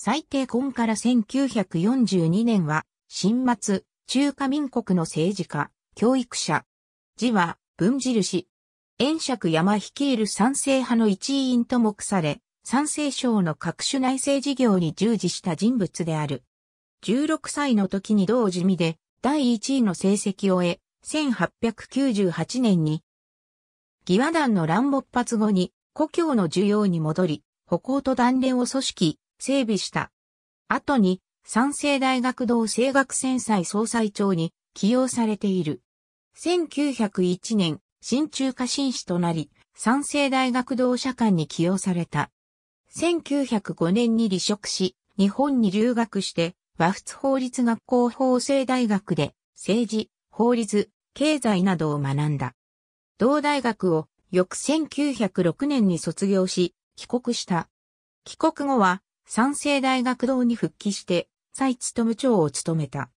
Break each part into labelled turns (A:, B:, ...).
A: 最低婚から1942年は、新末、中華民国の政治家、教育者。字は、文印。炎尺山率いる賛成派の一員と目され、賛成省の各種内政事業に従事した人物である。16歳の時に同地味で、第1位の成績を得、1898年に、義和団の乱勃発後に、故郷の需要に戻り、歩行と断念を組織、整備した。後に、三省大学堂政学戦災総裁長に起用されている。1901年、新中華紳士となり、三省大学堂社官に起用された。1905年に離職し、日本に留学して、和仏法律学校法制大学で、政治、法律、経済などを学んだ。同大学を翌1906年に卒業し、帰国した。帰国後は三省大学堂に復帰して、再勤長を務めた。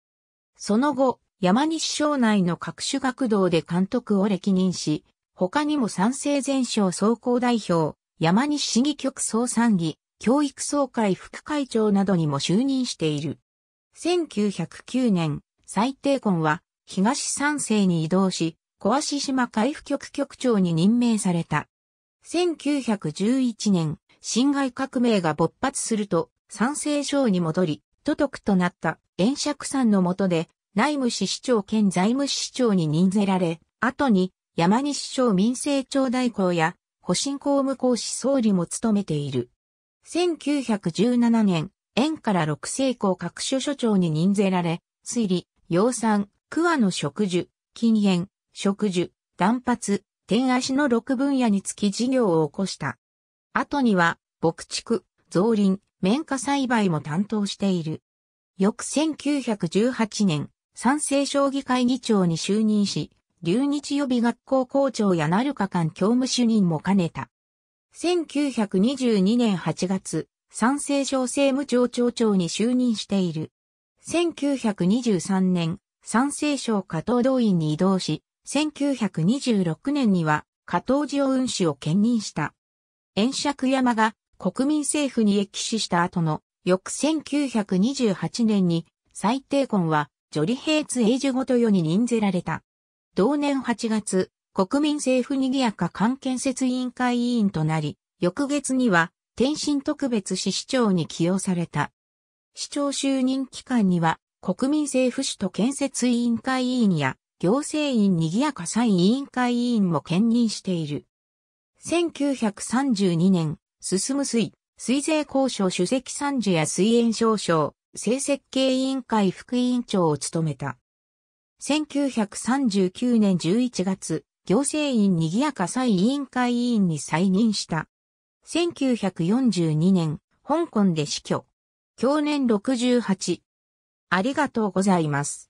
A: その後、山西省内の各種学堂で監督を歴任し、他にも三省全省総合代表、山西市議局総参議、教育総会副会長などにも就任している。1909年、最低婚は東三省に移動し、小足島海部局局長に任命された。1911年、辛亥革命が勃発すると、賛成省に戻り、都督となった円釈さんの下で、内務市市長兼財務市長に任ぜられ、後に山西省民政庁代行や保身公務公使総理も務めている。1917年、円から六成公各所所長に任ぜられ、推理、養蚕、桑の植樹、禁煙、植樹、断髪、天足の6分野につき事業を起こした。後には、牧畜、造林、綿花栽培も担当している。翌1918年、三成将棋会議長に就任し、留日予備学校校長や鳴か館教務主任も兼ねた。1922年8月、三成省政務庁長長に就任している。1923年、三成省加藤動員に移動し、1926年には加藤寺運使を兼任した。円釈山が国民政府に駅死した後の翌1928年に最低婚はジョリヘイツイジ。ごと世に任ぜられた。同年8月、国民政府にぎやか関建設委員会委員となり、翌月には天津特別市市長に起用された。市長就任期間には国民政府首都建設委員会委員や行政院にぎやか参委員会委員も兼任している。1932年、進む水、水税交渉主席参事や水園少将、政設計委員会副委員長を務めた。1939年11月、行政院にぎやか再委員会委員に再任した。1942年、香港で死去。去年68。ありがとうございます。